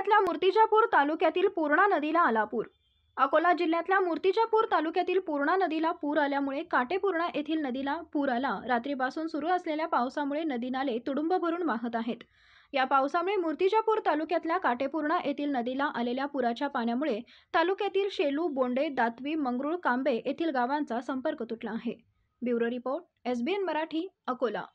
जिल्ह्यातल्या मूर्तिजापूर तालुक्यातील पूर्णा नदीला आलापूर अकोला जिल्ह्यातल्या मूर्तिजापूर तालुक्यातील पूर्णा नदीला पूर आल्यामुळे काटेपूर्णा येथील नदीला पूर आला रात्रीपासून सुरू असलेल्या पावसामुळे नदी नाले तुडुंब भरून वाहत आहेत या पावसामुळे मूर्तिजापूर तालुक्यातल्या काटेपूर्णा येथील नदीला आलेल्या पुराच्या पाण्यामुळे तालुक्यातील शेलू बोंडे दातवी मंगरुळ कांबे येथील गावांचा संपर्क तुटला आहे bureau report SBN Marathi Akola